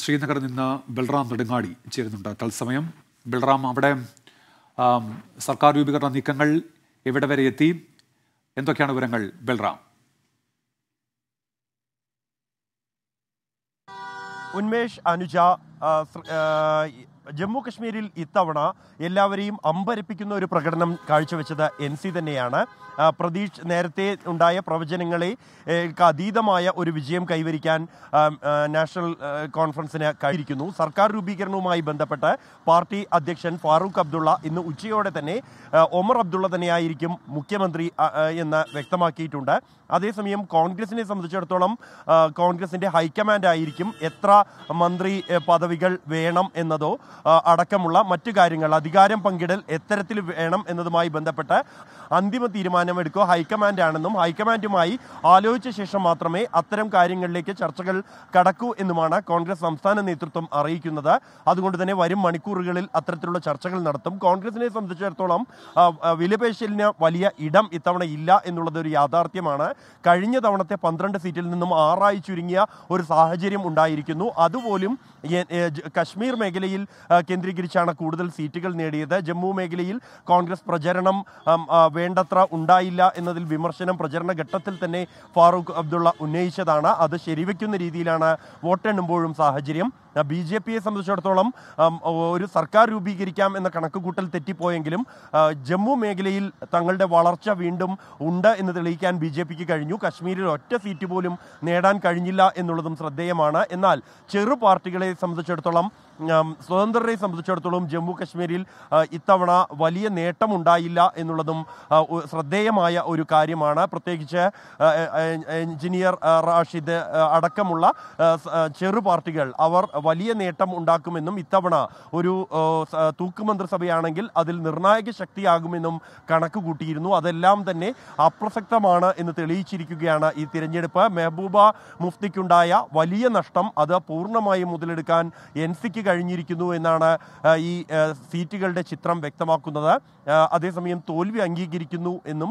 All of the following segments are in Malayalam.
ശ്രീനഗറിൽ നിന്ന് ബൽറാം നെടുങ്ങാടി ചേരുന്നുണ്ട് തത്സമയം ബൽറാം അവിടെ സർക്കാർ രൂപീകരണ നീക്കങ്ങൾ എവിടെ വരെ എത്തി എന്തൊക്കെയാണ് വിവരങ്ങൾ ബൽറാം ഉന്മേഷ് അനുജ ജമ്മു കശ്മീരിൽ ഇത്തവണ എല്ലാവരെയും അമ്പരപ്പിക്കുന്ന ഒരു പ്രകടനം കാഴ്ചവെച്ചത് എൻ സി തന്നെയാണ് പ്രതീക്ഷ നേരത്തെ ഉണ്ടായ പ്രവചനങ്ങളെ അതീതമായ ഒരു വിജയം കൈവരിക്കാൻ നാഷണൽ കോൺഫറൻസിന് കഴിഞ്ഞിരിക്കുന്നു സർക്കാർ രൂപീകരണവുമായി ബന്ധപ്പെട്ട് പാർട്ടി അധ്യക്ഷൻ ഫാറൂഖ് അബ്ദുള്ള ഇന്ന് ഉച്ചയോടെ തന്നെ ഒമർ അബ്ദുള്ള തന്നെയായിരിക്കും മുഖ്യമന്ത്രി എന്ന് വ്യക്തമാക്കിയിട്ടുണ്ട് അതേസമയം കോൺഗ്രസിനെ സംബന്ധിച്ചിടത്തോളം കോൺഗ്രസിന്റെ ഹൈക്കമാൻഡ് ആയിരിക്കും എത്ര മന്ത്രി പദവികൾ വേണം എന്നതോ അടക്കമുള്ള മറ്റു കാര്യങ്ങൾ അധികാരം പങ്കിടൽ എത്തരത്തിൽ വേണം എന്നതുമായി ബന്ധപ്പെട്ട് അന്തിമ തീരുമാനമെടുക്കുക ഹൈക്കമാൻഡ് ആണെന്നും ഹൈക്കമാൻഡുമായി ആലോചിച്ച ശേഷം മാത്രമേ അത്തരം കാര്യങ്ങളിലേക്ക് ചർച്ചകൾ കടക്കൂ എന്നുമാണ് കോൺഗ്രസ് സംസ്ഥാന നേതൃത്വം അറിയിക്കുന്നത് അതുകൊണ്ട് തന്നെ വരും മണിക്കൂറുകളിൽ അത്തരത്തിലുള്ള ചർച്ചകൾ നടത്തും കോൺഗ്രസിനെ സംബന്ധിച്ചിടത്തോളം വിലപേശലിന് വലിയ ഇടം ഇത്തവണ ഇല്ല എന്നുള്ളത് ഒരു യാഥാർത്ഥ്യമാണ് കഴിഞ്ഞ തവണത്തെ പന്ത്രണ്ട് സീറ്റിൽ നിന്നും ആറായി ചുരുങ്ങിയ ഒരു സാഹചര്യം ഉണ്ടായിരിക്കുന്നു അതുപോലും കശ്മീർ മേഖലയിൽ കേന്ദ്രീകരിച്ചാണ് കൂടുതൽ സീറ്റുകൾ നേടിയത് ജമ്മു മേഖലയിൽ കോൺഗ്രസ് പ്രചരണം വേണ്ടത്ര ഉണ്ടായില്ല എന്നതിൽ വിമർശനം പ്രചരണ ഘട്ടത്തിൽ തന്നെ ഫാറൂഖ് അബ്ദുള്ള ഉന്നയിച്ചതാണ് അത് ശരിവെക്കുന്ന രീതിയിലാണ് വോട്ടെണ്ണുമ്പോഴും സാഹചര്യം ബി ജെ പിയെ സംബന്ധിച്ചിടത്തോളം ഒരു സർക്കാർ രൂപീകരിക്കാം എന്ന കണക്കുകൂട്ടൽ തെറ്റിപ്പോയെങ്കിലും ജമ്മു മേഖലയിൽ തങ്ങളുടെ വളർച്ച വീണ്ടും ഉണ്ട് എന്ന് തെളിയിക്കാൻ ബി ജെ പിക്ക് കഴിഞ്ഞു കശ്മീരിൽ ഒറ്റ സീറ്റ് പോലും നേടാൻ കഴിഞ്ഞില്ല എന്നുള്ളതും ശ്രദ്ധേയമാണ് എന്നാൽ ചെറു പാർട്ടികളെ സംബന്ധിച്ചിടത്തോളം സ്വതന്ത്രരെ സംബന്ധിച്ചിടത്തോളം ജമ്മു കശ്മീരിൽ ഇത്തവണ വലിയ നേട്ടമുണ്ടായില്ല എന്നുള്ളതും ശ്രദ്ധേയമായ ഒരു കാര്യമാണ് പ്രത്യേകിച്ച് എഞ്ചിനീയർ റാഷിദ് അടക്കമുള്ള ചെറു പാർട്ടികൾ അവർ വലിയ നേട്ടം ഉണ്ടാക്കുമെന്നും ഇത്തവണ ഒരു തൂക്കുമന്ത്രിസഭയാണെങ്കിൽ അതിൽ നിർണായക ശക്തിയാകുമെന്നും കണക്ക് കൂട്ടിയിരുന്നു അതെല്ലാം തന്നെ അപ്രസക്തമാണ് എന്ന് തെളിയിച്ചിരിക്കുകയാണ് ഈ തിരഞ്ഞെടുപ്പ് മെഹബൂബ മുഫ്തിക്കുണ്ടായ വലിയ നഷ്ടം അത് പൂർണ്ണമായും മുതലെടുക്കാൻ എൻ സിക്ക് കഴിഞ്ഞിരിക്കുന്നു എന്നാണ് ഈ സീറ്റുകളുടെ ചിത്രം വ്യക്തമാക്കുന്നത് അതേസമയം തോൽവി അംഗീകരിക്കുന്നു എന്നും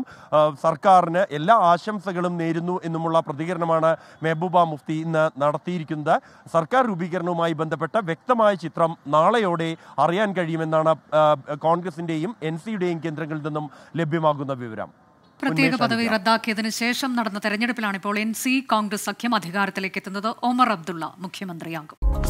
സർക്കാരിന് എല്ലാ ആശംസകളും നേരുന്നു എന്നുമുള്ള പ്രതികരണമാണ് മെഹബൂബ മുഫ്തി ഇന്ന് നടത്തിയിരിക്കുന്നത് സർക്കാർ രൂപീകരണവുമായി ഇതുമായി ബന്ധപ്പെട്ട വ്യക്തമായ ചിത്രം നാളെയോടെ അറിയാൻ കഴിയുമെന്നാണ് കോൺഗ്രസിന്റെയും എൻ സിയുടെയും കേന്ദ്രങ്ങളിൽ നിന്നും ലഭ്യമാകുന്ന വിവരം പ്രത്യേക പദവി റദ്ദാക്കിയതിനു ശേഷം നടന്ന തെരഞ്ഞെടുപ്പിലാണ് ഇപ്പോൾ എൻ സി കോൺഗ്രസ് സഖ്യം അധികാരത്തിലേക്ക് എത്തുന്നത് ഒമർ അബ്ദുള്ള മുഖ്യമന്ത്രിയാകും